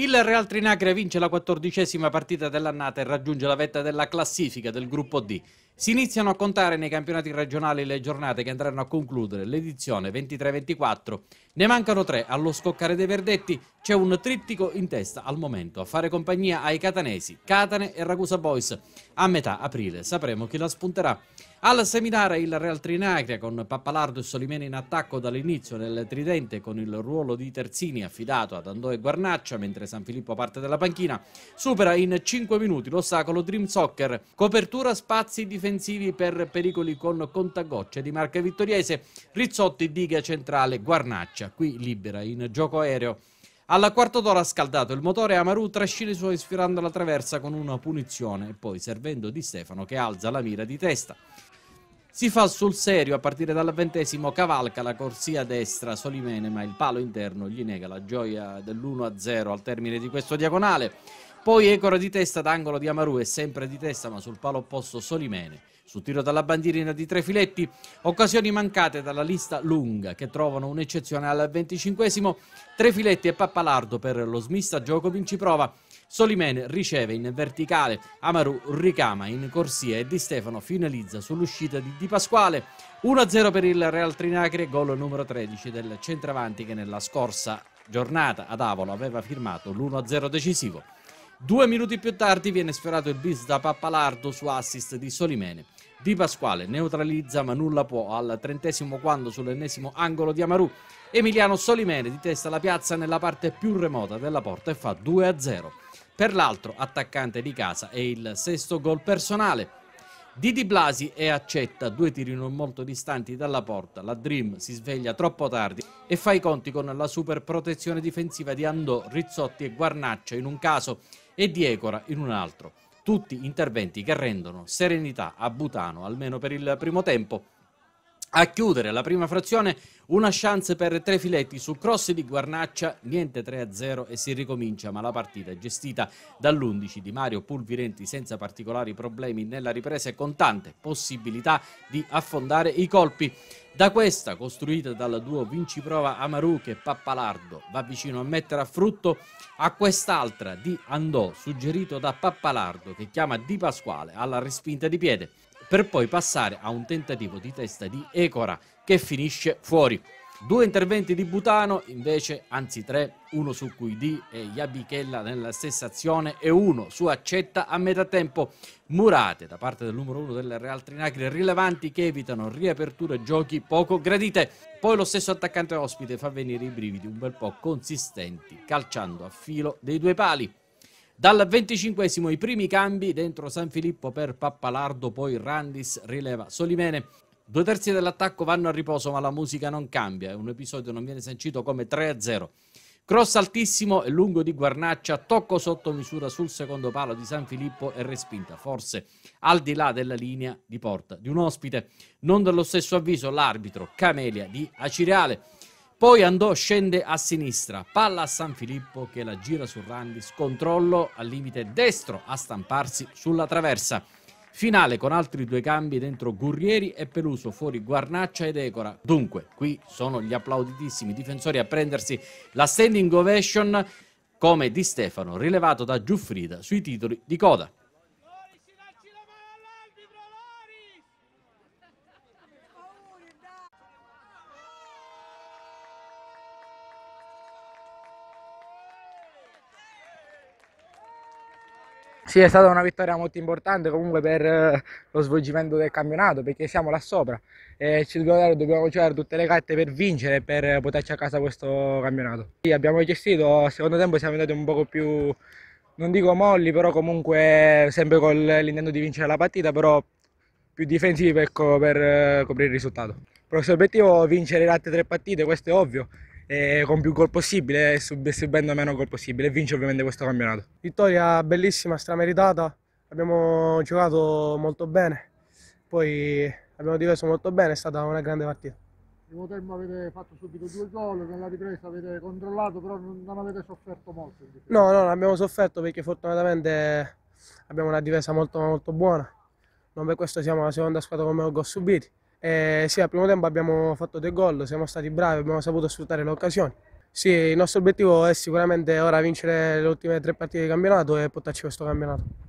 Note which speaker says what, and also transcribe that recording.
Speaker 1: Il Real Trinacre vince la quattordicesima partita dell'annata e raggiunge la vetta della classifica del gruppo D. Si iniziano a contare nei campionati regionali le giornate che andranno a concludere l'edizione 23-24. Ne mancano tre, allo scoccare dei verdetti c'è un trittico in testa al momento a fare compagnia ai catanesi, Catane e Ragusa Boys. A metà aprile sapremo chi la spunterà. Al seminare il Real Trinacria con Pappalardo e Solimene in attacco dall'inizio nel tridente con il ruolo di terzini affidato ad Andò e Guarnaccia mentre San Filippo parte dalla panchina. Supera in 5 minuti l'ostacolo Dream Soccer. Copertura spazi difensivi difensivi per pericoli con contagocce di Marca Vittoriese, Rizzotti, Diga Centrale, Guarnaccia, qui libera in gioco aereo. Alla quarta d'ora scaldato il motore, Amaru trascina i suoi sfiorando la traversa con una punizione e poi servendo di Stefano che alza la mira di testa. Si fa sul serio a partire dal ventesimo, cavalca la corsia destra Solimene, ma il palo interno gli nega la gioia dell'1-0 al termine di questo diagonale. Poi Ecora di testa d'angolo di Amaru e sempre di testa ma sul palo opposto Solimene. Su tiro dalla bandierina di Tre Filetti, occasioni mancate dalla lista lunga che trovano un'eccezione al 25 Filetti e Pappalardo per lo smista gioco prova. Solimene riceve in verticale, Amaru ricama in corsia e Di Stefano finalizza sull'uscita di Di Pasquale. 1-0 per il Real Trinacre, gol numero 13 del centravanti che nella scorsa giornata ad Avolo aveva firmato l'1-0 decisivo. Due minuti più tardi viene sfiorato il bis da Pappalardo su assist di Solimene. Di Pasquale neutralizza ma nulla può al trentesimo quando sull'ennesimo angolo di Amaru. Emiliano Solimene di testa la piazza nella parte più remota della porta e fa 2-0. Per l'altro attaccante di casa è il sesto gol personale. Didi Blasi e accetta, due tiri non molto distanti dalla porta, la Dream si sveglia troppo tardi e fa i conti con la super protezione difensiva di Andò, Rizzotti e Guarnaccia in un caso e di Ecora in un altro. Tutti interventi che rendono serenità a Butano, almeno per il primo tempo, a chiudere la prima frazione una chance per tre filetti sul cross di Guarnaccia, niente 3-0 e si ricomincia, ma la partita è gestita dall'11 di Mario Pulvirenti senza particolari problemi nella ripresa e con tante possibilità di affondare i colpi. Da questa, costruita dal duo Vinciprova Amaru che Pappalardo va vicino a mettere a frutto, a quest'altra di Andò, suggerito da Pappalardo che chiama Di Pasquale alla respinta di piede per poi passare a un tentativo di testa di Ecora che finisce fuori. Due interventi di Butano, invece, anzi tre, uno su Guidi e Iabichella nella stessa azione e uno su Accetta a metà tempo. Murate da parte del numero uno del Real Trinacri rilevanti che evitano riaperture giochi poco gradite. Poi lo stesso attaccante ospite fa venire i brividi un bel po' consistenti, calciando a filo dei due pali. Dal venticinquesimo i primi cambi dentro San Filippo per Pappalardo, poi Randis rileva Solimene. Due terzi dell'attacco vanno a riposo ma la musica non cambia, un episodio non viene sancito come 3-0. Cross altissimo e lungo di Guarnaccia, tocco sotto misura sul secondo palo di San Filippo e respinta, forse al di là della linea di porta di un ospite. Non dello stesso avviso l'arbitro Camelia di Acireale. Poi andò, scende a sinistra, palla a San Filippo che la gira su Randis, controllo al limite destro a stamparsi sulla traversa. Finale con altri due cambi dentro Gurrieri e Peluso, fuori Guarnaccia ed Ecora. Dunque, qui sono gli applauditissimi difensori a prendersi la standing ovation come Di Stefano, rilevato da Giuffrida sui titoli di coda.
Speaker 2: Sì, è stata una vittoria molto importante comunque per eh, lo svolgimento del campionato perché siamo là sopra e ci dobbiamo, dare, dobbiamo giocare tutte le carte per vincere e per portarci a casa questo campionato. Sì, abbiamo gestito, al secondo tempo siamo andati un poco più, non dico molli, però comunque sempre con l'intento di vincere la partita, però più difensivi per, per eh, coprire il risultato. Il prossimo obiettivo è vincere le altre tre partite, questo è ovvio, eh, con più gol possibile e eh, subendo meno gol possibile e vince ovviamente questo campionato. Vittoria bellissima, strameritata, abbiamo giocato molto bene, poi abbiamo difeso molto bene, è stata una grande partita.
Speaker 1: Il primo tempo avete fatto subito due gol, nella ripresa avete controllato, però non avete sofferto molto.
Speaker 2: No, no, non abbiamo sofferto perché fortunatamente abbiamo una difesa molto, molto buona. Non per questo siamo la seconda squadra con meno gol subiti. Eh, sì, al primo tempo abbiamo fatto due gol, siamo stati bravi, abbiamo saputo sfruttare le occasioni. Sì, il nostro obiettivo è sicuramente ora vincere le ultime tre partite di campionato e portarci questo campionato.